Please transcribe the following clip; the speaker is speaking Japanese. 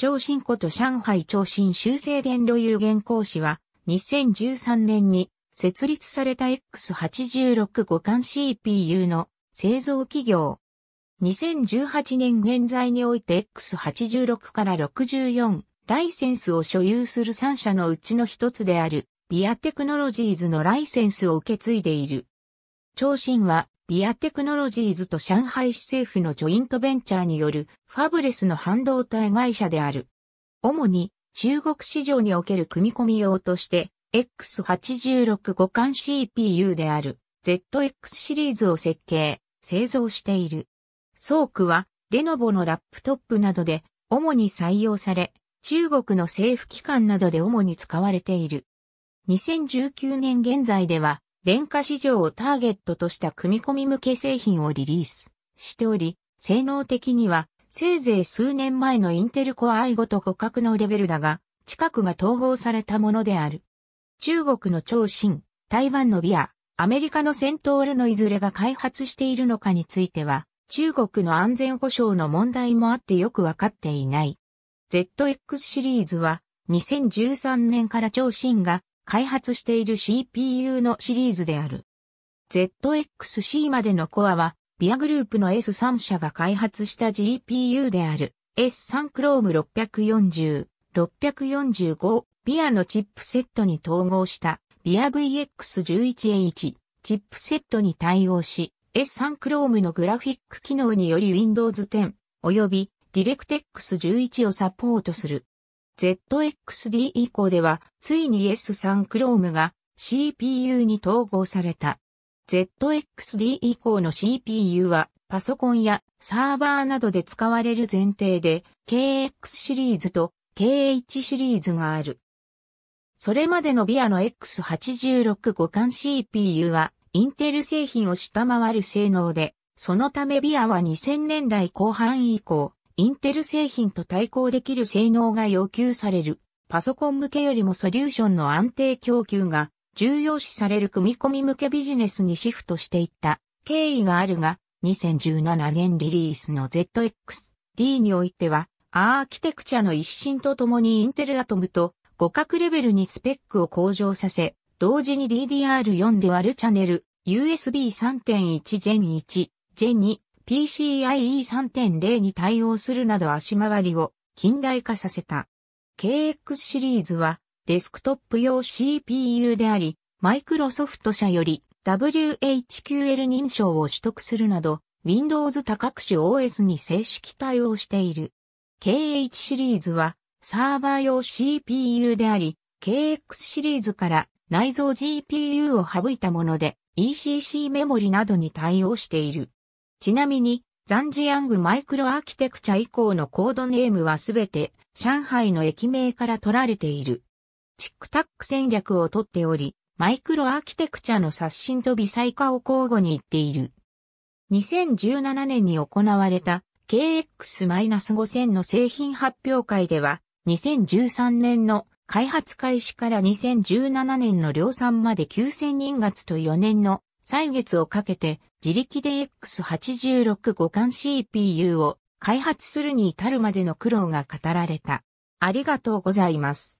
長新古と上海長新修正電路有限公司は、2013年に設立された X86 互換 CPU の製造企業。2018年現在において X86 から64ライセンスを所有する3社のうちの一つであるビアテクノロジーズのライセンスを受け継いでいる。長信はビアテクノロジーズと上海市政府のジョイントベンチャーによるファブレスの半導体会社である。主に中国市場における組み込み用として X86 互換 CPU である ZX シリーズを設計、製造している。ソークはレノボのラップトップなどで主に採用され、中国の政府機関などで主に使われている。2019年現在では廉価市場をターゲットとした組み込み向け製品をリリースしており、性能的にはせいぜい数年前のインテルコア i5 と互角のレベルだが、近くが統合されたものである。中国の長新、台湾のビア、アメリカのセントールのいずれが開発しているのかについては、中国の安全保障の問題もあってよくわかっていない。ZX シリーズは2013年から長新が開発している CPU のシリーズである。ZXC までのコアは、ビアグループの S3 社が開発した GPU である S3 Chrome 640、645、ビアのチップセットに統合したビア VX11H チップセットに対応し、S3 Chrome のグラフィック機能により Windows 10及び DirectX11 をサポートする。ZXD 以降では、ついに S3 Chrome が CPU に統合された。ZXD 以降の CPU は、パソコンやサーバーなどで使われる前提で、KX シリーズと KH シリーズがある。それまでのビアの X86 互換 CPU は、インテル製品を下回る性能で、そのためビアは2000年代後半以降、インテル製品と対抗できる性能が要求される。パソコン向けよりもソリューションの安定供給が重要視される組み込み向けビジネスにシフトしていった経緯があるが、2017年リリースの ZXD においては、アーキテクチャの一新とともにインテルアトムと互角レベルにスペックを向上させ、同時に DDR4 で割るチャンネル、USB3.1 Gen1、Gen2 PCIe 3.0に対応するなど足回りを近代化させた。KX シリーズはデスクトップ用 CPU であり、マイクロソフト社より WHQL 認証を取得するなど、Windows 多各種 OS に正式対応している。KH シリーズはサーバー用 CPU であり、KX シリーズから内蔵 GPU を省いたもので ECC メモリなどに対応している。ちなみに、ザンジヤングマイクロアーキテクチャ以降のコードネームはすべて上海の駅名から取られている。チックタック戦略をとっており、マイクロアーキテクチャの刷新と微細化を交互に言っている。2017年に行われた KX-5000 の製品発表会では、2013年の開発開始から2017年の量産まで9000人月と4年の歳月をかけて自力で X86 互換 CPU を開発するに至るまでの苦労が語られた。ありがとうございます。